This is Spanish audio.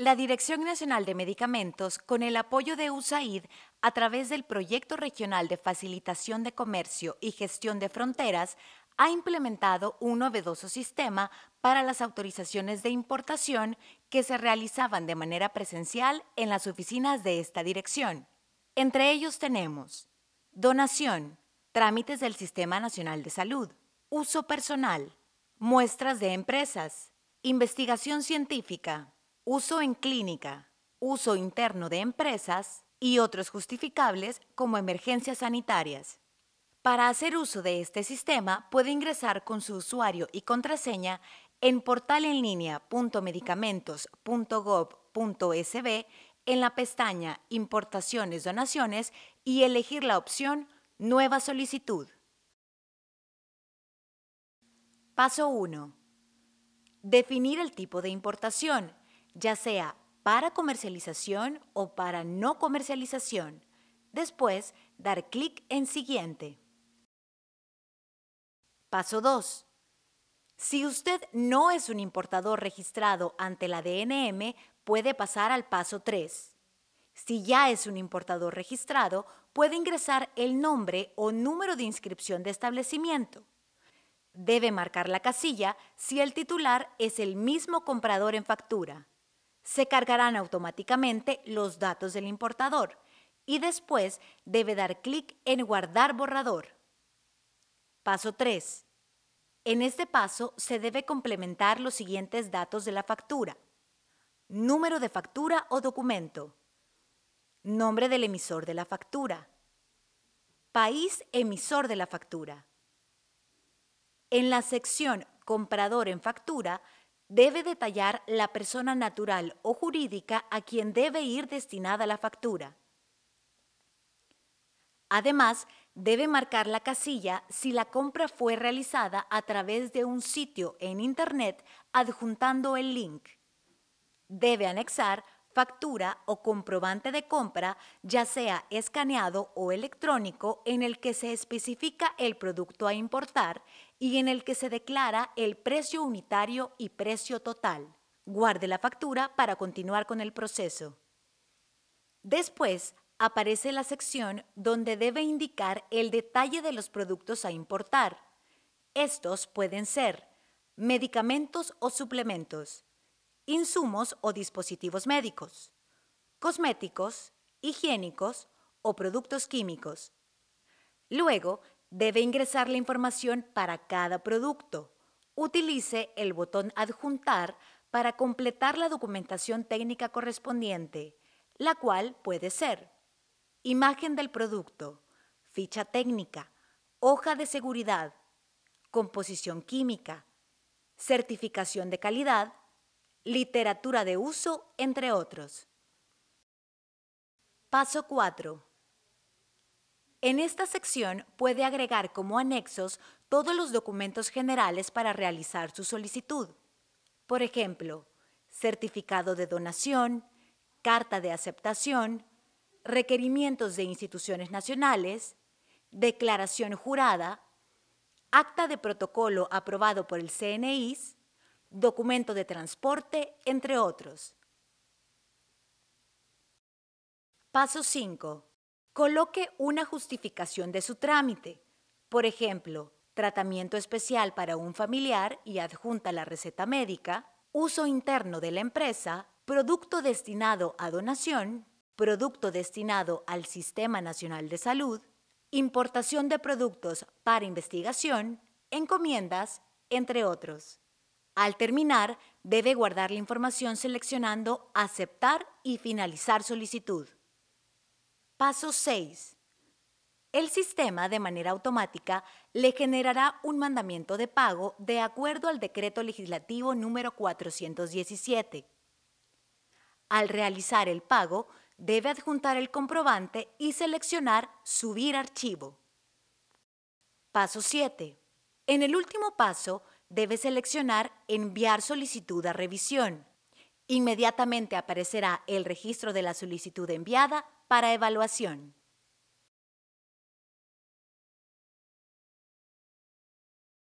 La Dirección Nacional de Medicamentos, con el apoyo de USAID, a través del Proyecto Regional de Facilitación de Comercio y Gestión de Fronteras, ha implementado un novedoso sistema para las autorizaciones de importación que se realizaban de manera presencial en las oficinas de esta dirección. Entre ellos tenemos donación, trámites del Sistema Nacional de Salud, uso personal, muestras de empresas, investigación científica, uso en clínica, uso interno de empresas y otros justificables como emergencias sanitarias. Para hacer uso de este sistema puede ingresar con su usuario y contraseña en portalenlinea.medicamentos.gov.sb en la pestaña Importaciones, Donaciones y elegir la opción Nueva solicitud. Paso 1. Definir el tipo de importación ya sea para comercialización o para no comercialización. Después, dar clic en Siguiente. Paso 2. Si usted no es un importador registrado ante la DNM, puede pasar al paso 3. Si ya es un importador registrado, puede ingresar el nombre o número de inscripción de establecimiento. Debe marcar la casilla si el titular es el mismo comprador en factura se cargarán automáticamente los datos del importador y después debe dar clic en Guardar borrador. Paso 3. En este paso se debe complementar los siguientes datos de la factura. Número de factura o documento. Nombre del emisor de la factura. País emisor de la factura. En la sección Comprador en factura debe detallar la persona natural o jurídica a quien debe ir destinada la factura. Además, debe marcar la casilla si la compra fue realizada a través de un sitio en Internet adjuntando el link. Debe anexar factura o comprobante de compra, ya sea escaneado o electrónico, en el que se especifica el producto a importar y en el que se declara el precio unitario y precio total. Guarde la factura para continuar con el proceso. Después, aparece la sección donde debe indicar el detalle de los productos a importar. Estos pueden ser medicamentos o suplementos, insumos o dispositivos médicos, cosméticos, higiénicos o productos químicos. Luego, debe ingresar la información para cada producto. Utilice el botón Adjuntar para completar la documentación técnica correspondiente, la cual puede ser imagen del producto, ficha técnica, hoja de seguridad, composición química, certificación de calidad literatura de uso, entre otros. Paso 4. En esta sección puede agregar como anexos todos los documentos generales para realizar su solicitud. Por ejemplo, certificado de donación, carta de aceptación, requerimientos de instituciones nacionales, declaración jurada, acta de protocolo aprobado por el CNI's, documento de transporte, entre otros. Paso 5. Coloque una justificación de su trámite. Por ejemplo, tratamiento especial para un familiar y adjunta la receta médica, uso interno de la empresa, producto destinado a donación, producto destinado al Sistema Nacional de Salud, importación de productos para investigación, encomiendas, entre otros. Al terminar, debe guardar la información seleccionando Aceptar y Finalizar solicitud. Paso 6. El sistema, de manera automática, le generará un mandamiento de pago de acuerdo al decreto legislativo número 417. Al realizar el pago, debe adjuntar el comprobante y seleccionar Subir archivo. Paso 7. En el último paso, debe seleccionar Enviar solicitud a revisión. Inmediatamente aparecerá el registro de la solicitud enviada para evaluación.